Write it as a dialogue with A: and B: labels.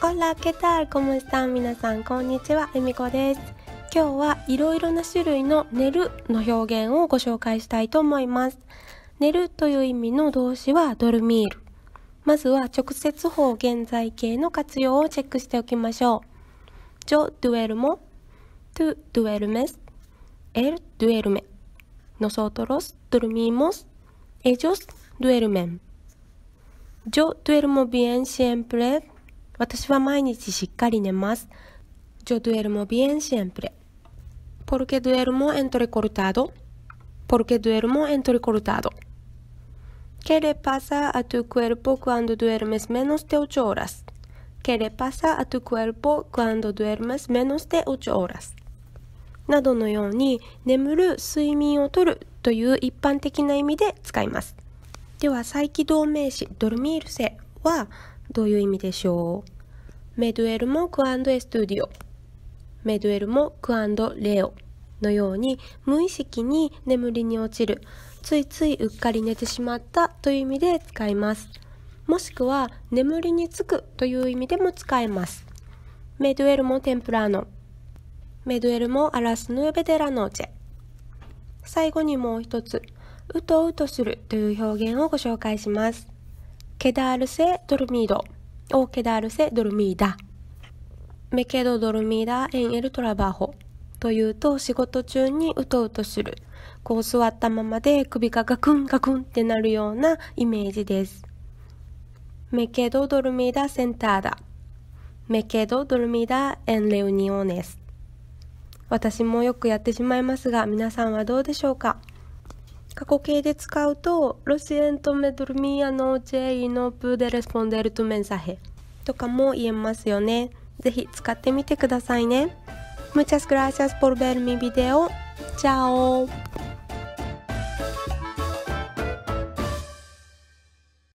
A: オら、ケターコムスタン皆さんこんにちはえみこです今日はいろいろな種類の寝るの表現をご紹介したいと思います寝るという意味の動詞はドルミールまずは直接法現在形の活用をチェックしておきましょうジョ・ドゥエルモトゥ・ドゥエルメスエル・ドゥエルメノソトロス・ドルミーモスエジョス・ドゥエルメンジョ・ドゥエルモビエンシエンプレ私は毎日しっかり寝ます。Yo duermo bien siempre. Porque duermo entrecortado. Porque duermo entrecortado. ¿Qué le pasa a tu cuerpo cuando duermes menos de 8 horas? ¿Qué le pasa a tu cuerpo cuando duermes menos de 8 horas? などのように眠る睡眠をとるという一般的な意味で使いますでは再起動名詞ドルミールセはどういう意味でしょうメドゥエルモクアンドエストゥディオメドゥエルモクアンドレオのように無意識に眠りに落ちるついついうっかり寝てしまったという意味で使いますもしくは眠りにつくという意味でも使えますメドゥエルモテンプラーノメドゥエルモアラスヌーベデラノーチェ最後にもう一つうとうとするという表現をご紹介しますケダールセ・ドルミードーケダールセ・ドルミーダメケド・ドルミーダ・エンエル・トラバーホというと仕事中にうとうとするこう座ったままで首がガクンガクンってなるようなイメージですメケド・ドルミーダ・センターダメケド・ドルミーダ・エン・レウニオネス私もよくやってしまいますが皆さんはどうでしょうか過去形で使うと「ロシエントメドルミアノジェイノプデレスポンデルトメンサヘ」とかも言えますよね。ぜひ使ってみてくださいね。Muchas gracias por ver mi video. Chao!